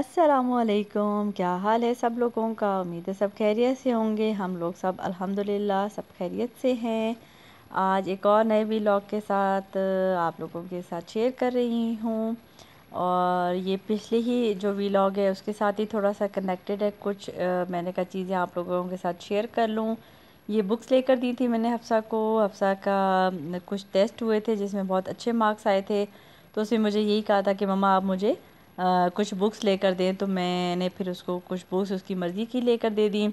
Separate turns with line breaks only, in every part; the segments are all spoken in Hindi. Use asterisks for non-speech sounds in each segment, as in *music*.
असलकुम क्या हाल है सब लोगों का उम्मीद है सब खैरियत से होंगे हम लोग सब अल्हम्दुलिल्लाह सब खैरियत से हैं आज एक और नए व्लॉग के साथ आप लोगों के साथ शेयर कर रही हूँ और ये पिछले ही जो वीलॉग है उसके साथ ही थोड़ा सा कनेक्टेड है कुछ आ, मैंने कहा चीज़ें आप लोगों के साथ शेयर कर लूँ ये बुक्स लेकर दी थी मैंने हफ्सा को हफ्सा का कुछ टेस्ट हुए थे जिसमें बहुत अच्छे मार्क्स आए थे तो उसने मुझे यही कहा था कि मम्मा आप मुझे आ, कुछ बुक्स लेकर दें तो मैंने फिर उसको कुछ बुक्स उसकी मर्ज़ी की लेकर दे दी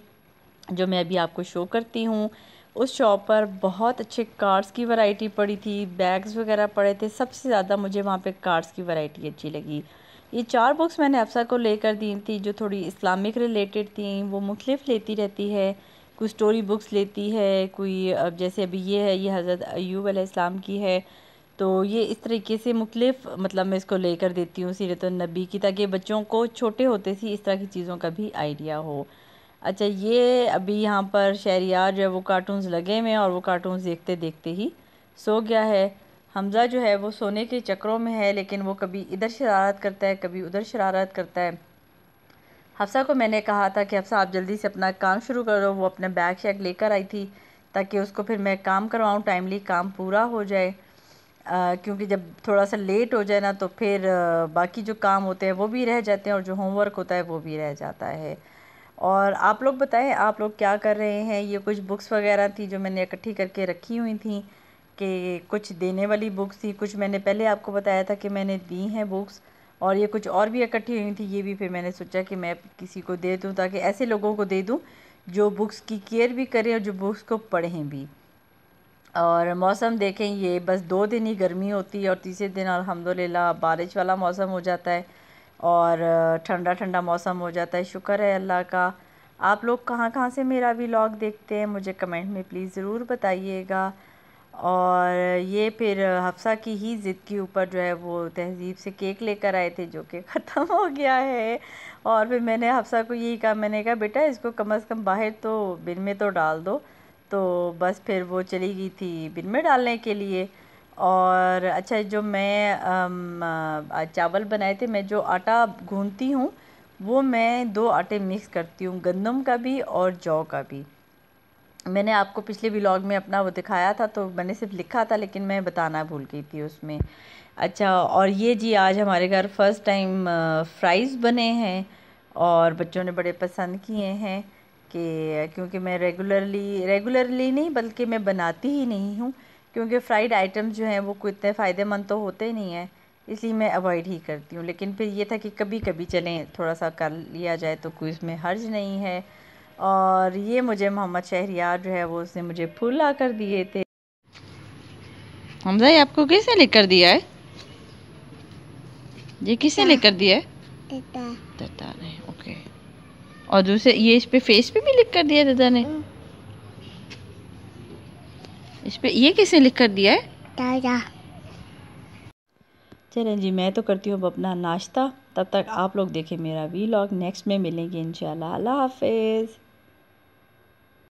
जो मैं अभी आपको शो करती हूँ उस शॉप पर बहुत अच्छे कार्ड्स की वैरायटी पड़ी थी बैग्स वगैरह पड़े थे सबसे ज़्यादा मुझे वहाँ पे कार्ड्स की वैरायटी अच्छी लगी ये चार बुक्स मैंने अफसा को लेकर दी थी जो थोड़ी इस्लामिक रिलेटेड थी वो मुख्तलिफ लेती रहती है कोई स्टोरी बुक्स लेती है कोई अब जैसे अभी ये है ये हज़रत अयूब अलैहिस्सलाम की है तो ये इस तरीके से मुख्तलिफ मतलब मैं इसको लेकर देती हूँ सीरत नबी की ताकि बच्चों को छोटे होते से इस तरह की चीज़ों का भी आइडिया हो अच्छा ये अभी यहाँ पर शहरियार जो है वो कार्टून्स लगे हुए हैं और वो कार्टून्स देखते देखते ही सो गया है हमज़ा जो है वो सोने के चक्रों में है लेकिन वो कभी इधर शरारत करता है कभी उधर शरारत करता है हफ्सा को मैंने कहा था कि हफ्सा आप जल्दी से अपना काम शुरू करो वो अपने बैग शैग लेकर आई थी ताकि उसको फिर मैं काम करवाऊँ टाइमली काम पूरा हो जाए क्योंकि जब थोड़ा सा लेट हो जाए ना तो फिर आ, बाकी जो काम होते हैं वो भी रह जाते हैं और जो होमवर्क होता है वो भी रह जाता है और आप लोग बताएं आप लोग क्या कर रहे हैं ये कुछ बुक्स वगैरह थी जो मैंने इकट्ठी करके रखी हुई थी कि कुछ देने वाली बुक्स थी कुछ मैंने पहले आपको बताया था कि मैंने दी हैं बुक्स और ये कुछ और भी इकट्ठी हुई थी ये भी फिर मैंने सोचा कि मैं किसी को दे दूँ ताकि ऐसे लोगों को दे दूँ जो बुक्स की केयर भी करें और जो बुक्स को पढ़ें भी और मौसम देखें ये बस दो दिन ही गर्मी होती है और तीसरे दिन अलहमदिल्ला बारिश वाला मौसम हो जाता है और ठंडा ठंडा मौसम हो जाता है शुक्र है अल्लाह का आप लोग कहाँ कहाँ से मेरा भी लॉग देखते हैं मुझे कमेंट में प्लीज़ ज़रूर बताइएगा और ये फिर हफ्सा की ही ज़िद के ऊपर जो है वो तहज़ीब से केक लेकर आए थे जो कि *laughs* ख़त्म हो गया है और फिर मैंने हफ्सा को यही कहा मैंने कहा बेटा इसको कम से कम बाहर तो बिन में तो डाल दो तो बस फिर वो चली गई थी बिन में डालने के लिए और अच्छा जो मैं चावल बनाए थे मैं जो आटा गूंथती हूँ वो मैं दो आटे मिक्स करती हूँ गंदम का भी और जौ का भी मैंने आपको पिछले व्लॉग में अपना वो दिखाया था तो मैंने सिर्फ लिखा था लेकिन मैं बताना भूल गई थी उसमें अच्छा और ये जी आज हमारे घर फर्स्ट टाइम फ्राइज़ बने हैं और बच्चों ने बड़े पसंद किए हैं कि क्योंकि मैं रेगुलरली रेगुलरली नहीं बल्कि मैं बनाती ही नहीं हूँ क्योंकि फ्राइड आइटम्स जो हैं वो कोई इतने फ़ायदेमंद तो होते नहीं हैं इसलिए मैं अवॉइड ही करती हूँ लेकिन फिर ये था कि कभी कभी चलें थोड़ा सा कर लिया जाए तो कोई इसमें हर्ज नहीं है और ये मुझे मोहम्मद शहरियार जो है वो उसने मुझे फूल ला कर दिए थे हमजा ये आपको किसने लिख कर दिया है ये किसने लिख कर दिया है दादा ने ओके और दूसरे ये इस पे फेस पे भी लिख कर दिया दादा ने हम्म। इस पे ये किसने लिख कर दिया है दादा चलें जी मैं तो करती हूँ अब अपना नाश्ता तब तक आप लोग देखें मेरा वी लॉग नेक्स्ट में मिलेंगे इंशाल्लाह अल्लाह हाफिज़